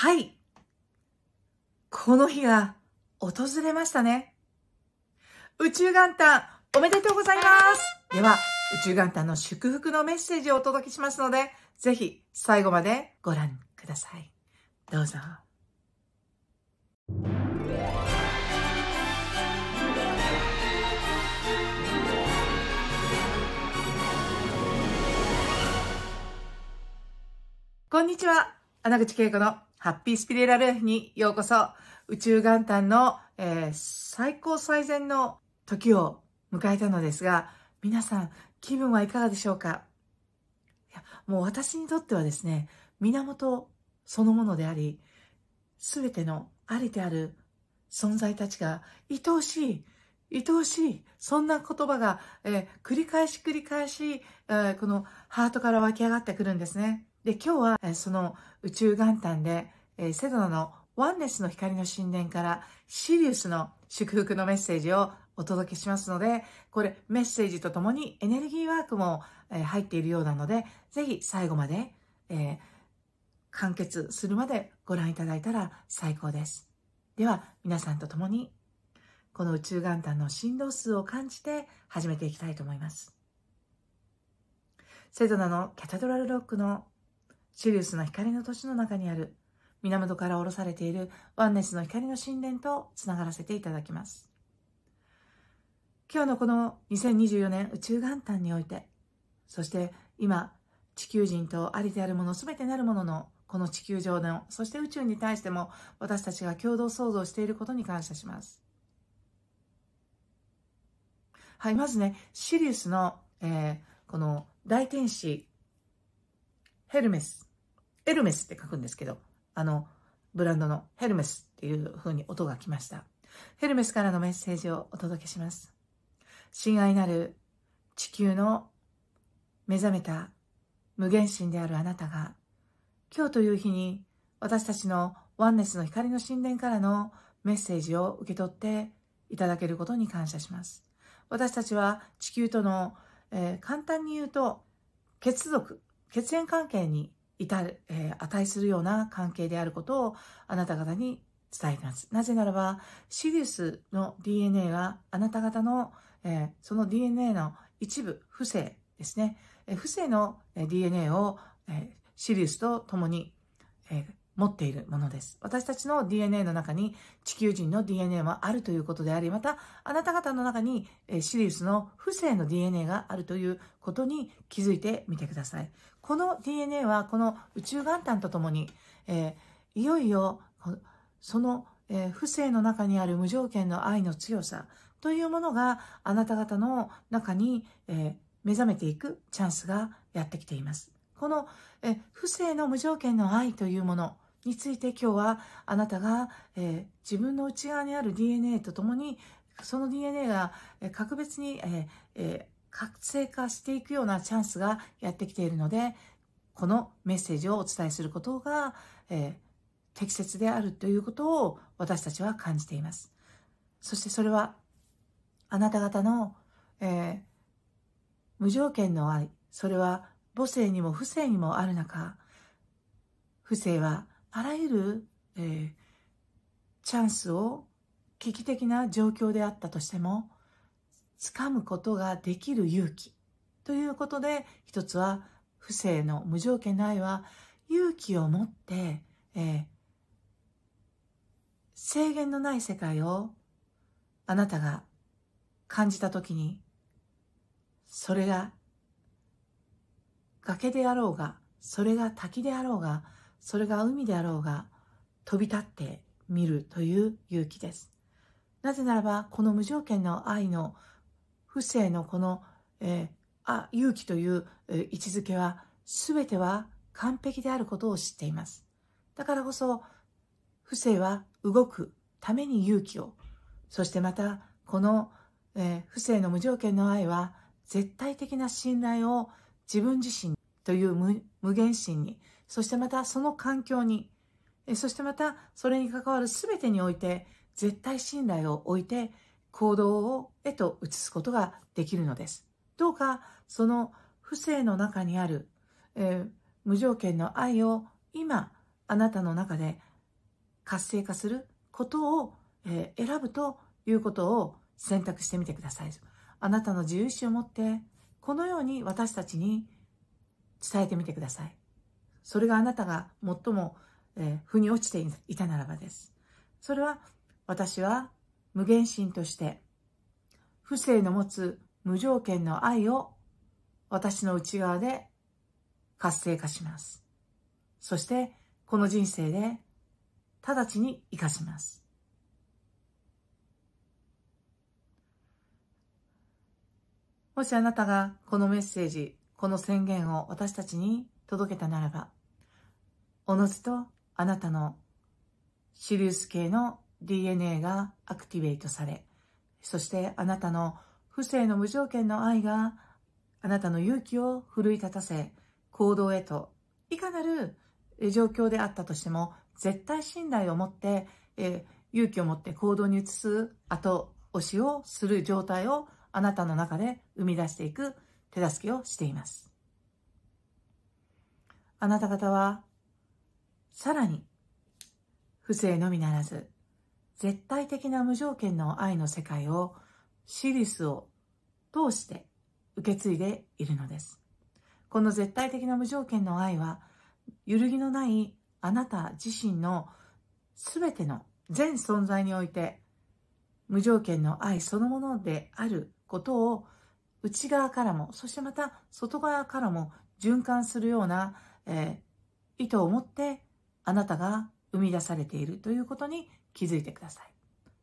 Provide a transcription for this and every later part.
はい。この日が訪れましたね。宇宙元旦おめでとうございますでは、宇宙元旦の祝福のメッセージをお届けしますので、ぜひ最後までご覧ください。どうぞ。こんにちは。穴口恵子のハッピースピリラルにようこそ宇宙元旦の、えー、最高最善の時を迎えたのですが、皆さん気分はいかがでしょうかいやもう私にとってはですね、源そのものであり、すべてのありである存在たちが愛おしい、愛おしい、そんな言葉が、えー、繰り返し繰り返し、えー、このハートから湧き上がってくるんですね。で、今日は、えー、その宇宙元旦で、えー、セドナのワンネスの光の神殿からシリウスの祝福のメッセージをお届けしますので、これメッセージとともにエネルギーワークも、えー、入っているようなので、ぜひ最後まで、えー、完結するまでご覧いただいたら最高です。では皆さんとともにこの宇宙元旦の振動数を感じて始めていきたいと思います。セドナのキャタドラルロックのシリウスの光の年の中にある、源から降ろされているワンネスの光の神殿とつながらせていただきます。今日のこの2024年宇宙元旦において、そして今、地球人とありであるもの全てなるもののこの地球上の、そして宇宙に対しても私たちが共同創造していることに感謝します。はい、まずね、シリウスの、えー、この大天使、ヘルメス。エルメスって書くんですけど、あの、ブランドのヘルメスっていう風に音が来ました。ヘルメスからのメッセージをお届けします。親愛なる地球の目覚めた無限心であるあなたが、今日という日に私たちのワンネスの光の神殿からのメッセージを受け取っていただけることに感謝します。私たちは地球との、えー、簡単に言うと血族、血縁関係にえー、値するような関係であることをあなた方に伝えます。なぜならば、シリウスの DNA があなた方の、えー、その DNA の一部、不正ですね。えー、不正の DNA を、えー、シリウスと共に、えー、持っているものです。私たちの DNA の中に地球人の DNA はあるということであり、またあなた方の中にシリウスの不正の DNA があるということに気づいてみてください。この DNA はこの宇宙元旦とともに、えー、いよいよその、えー、不正の中にある無条件の愛の強さというものがあなた方の中に、えー、目覚めていくチャンスがやってきています。この、え不正の無条件の愛というものについて今日はあなたが、え自分の内側にある DNA とともにその DNA が、格別に、ええー活性化していくようなチャンスがやってきているので、このメッセージをお伝えすることが、えー、適切であるということを私たちは感じています。そしてそれは、あなた方の、えー、無条件の愛、それは母性にも父性にもある中、父性はあらゆる、えー、チャンスを危機的な状況であったとしても、掴むことができる勇気ということで一つは不正の無条件の愛は勇気を持って、えー、制限のない世界をあなたが感じた時にそれが崖であろうがそれが滝であろうがそれが海であろうが飛び立ってみるという勇気ですなぜならばこの無条件の愛の不正のこの、えあ勇気という、位置づけは全ては完璧であることを知っています。だからこそ不正は動くために勇気をそしてまたこの、え不正の無条件の愛は絶対的な信頼を自分自身という無限心にそしてまたその環境にそしてまたそれに関わる全てにおいて絶対信頼を置いて行動へと移すことができるのです。どうかその不正の中にある、えー、無条件の愛を今あなたの中で活性化することを、えー、選ぶということを選択してみてください。あなたの自由意志を持ってこのように私たちに伝えてみてください。それがあなたが最も、えー、腑に落ちていたならばです。それは私は無限心として、不正の持つ無条件の愛を私の内側で活性化します。そして、この人生で直ちに生かします。もしあなたがこのメッセージ、この宣言を私たちに届けたならば、おのずとあなたのシリウス系の DNA がアクティベートされ、そしてあなたの不正の無条件の愛があなたの勇気を奮い立たせ、行動へと、いかなる状況であったとしても、絶対信頼を持って、え勇気を持って行動に移す後押しをする状態をあなたの中で生み出していく手助けをしています。あなた方は、さらに、不正のみならず、絶対的な無条件の愛の世界をシリスを通して受け継いでいるのですこの絶対的な無条件の愛は揺るぎのないあなた自身の全ての全存在において無条件の愛そのものであることを内側からもそしてまた外側からも循環するような、えー、意図を持ってあなたが生み出されているということに気づいてください。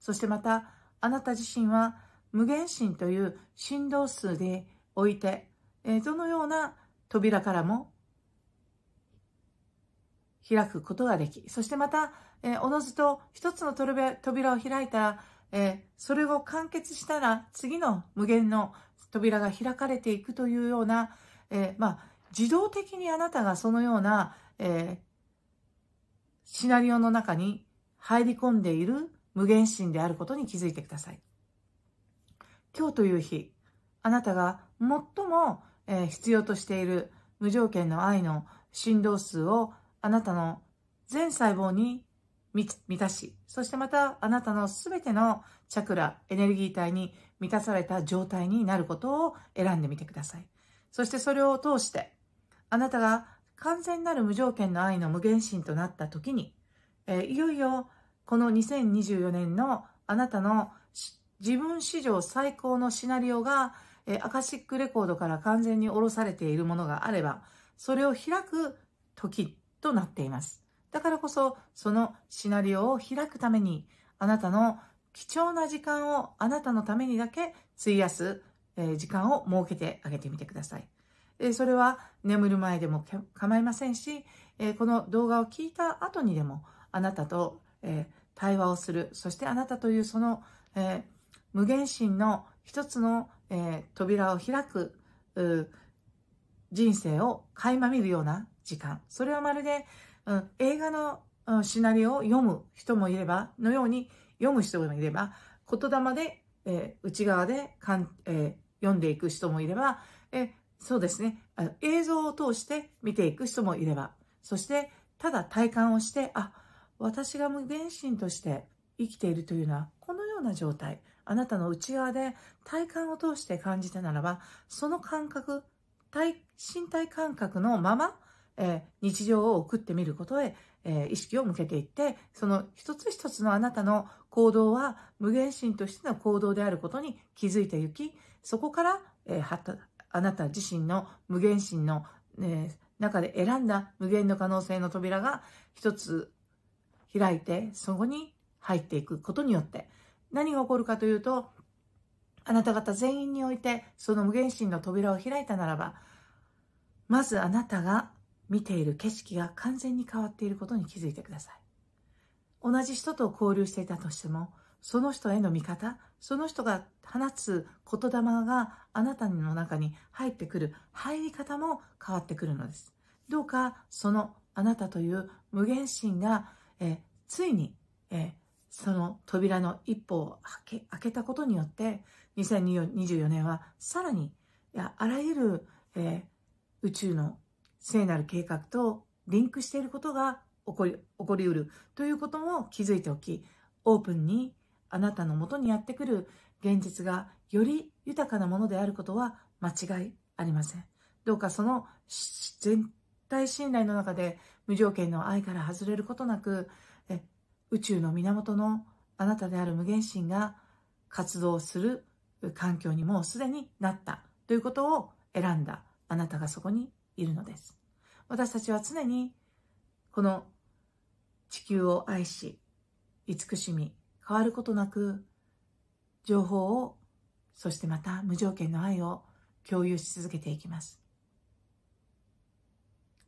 そしてまた、あなた自身は無限心という振動数でおいて、どのような扉からも開くことができ、そしてまた、えおのずと一つの扉を開いたら、えそれを完結したら次の無限の扉が開かれていくというような、えまあ、自動的にあなたがそのような、えシナリオの中に入り込んでいる無限心であることに気づいてください。今日という日、あなたが最も、え必要としている無条件の愛の振動数をあなたの全細胞に満たし、そしてまたあなたの全てのチャクラ、エネルギー体に満たされた状態になることを選んでみてください。そしてそれを通して、あなたが完全なる無条件の愛の無限心となった時に、えいよいよこの2024年のあなたの自分史上最高のシナリオが、えアカシックレコードから完全に下ろされているものがあれば、それを開く時となっています。だからこそ、そのシナリオを開くために、あなたの貴重な時間をあなたのためにだけ費やす、え時間を設けてあげてみてください。えそれは眠る前でも構いませんし、えこの動画を聞いた後にでも、あなたとえー、対話をする。そしてあなたというその、えー、無限心の一つの、えー、扉を開く、人生を垣間見るような時間。それはまるで、うん、映画の、シナリオを読む人もいれば、のように読む人もいれば、言霊で、えー、内側でかん、えー、読んでいく人もいれば、えー、そうですねあ映像を通して見ていく人もいれば、そして、ただ体感をして、あ、私が無原心として生きているというのはこのような状態あなたの内側で体感を通して感じたならばその感覚体身体感覚のまま、えー、日常を送ってみることへ、えー、意識を向けていってその一つ一つのあなたの行動は無原心としての行動であることに気づいていきそこから、えー、あなた自身の無原心の、え中で選んだ無限の可能性の扉が一つ開いて、そこに入っていくことによって、何が起こるかというと、あなた方全員において、その無限心の扉を開いたならば、まずあなたが見ている景色が完全に変わっていることに気づいてください。同じ人と交流していたとしても、その人への見方、その人が放つ言霊があなたの中に入ってくる入り方も変わってくるのです。どうかそのあなたという無限心がえついに、えその扉の一歩を開け開けたことによって2024年はさらにいやあらゆる、え宇宙の聖なる計画とリンクしていることが起こり起こりうるということも気づいておきオープンにあなたのもとにやってくる現実がより豊かなものであることは間違いありません。どうかその対信頼の中で無条件の愛から外れることなく宇宙の源のあなたである無限神が活動する環境にもうすでになったということを選んだあなたがそこにいるのです私たちは常にこの地球を愛し慈しみ変わることなく情報をそしてまた無条件の愛を共有し続けていきます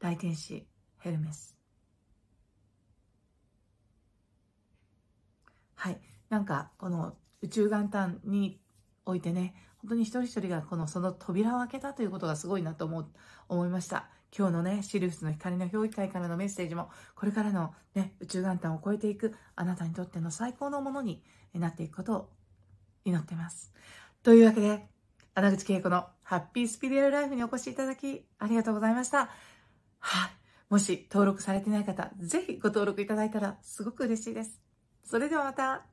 大天使ヘルメスはいなんかこの宇宙元旦においてね本当に一人一人がこのその扉を開けたということがすごいなと思思いました今日のねシルフスの光の評議会からのメッセージもこれからの、ね、宇宙元旦を超えていくあなたにとっての最高のものになっていくことを祈ってますというわけで穴口恵子のハッピースピリアルライフにお越しいただきありがとうございましたはい。もし登録されてない方、ぜひご登録いただいたらすごく嬉しいです。それではまた。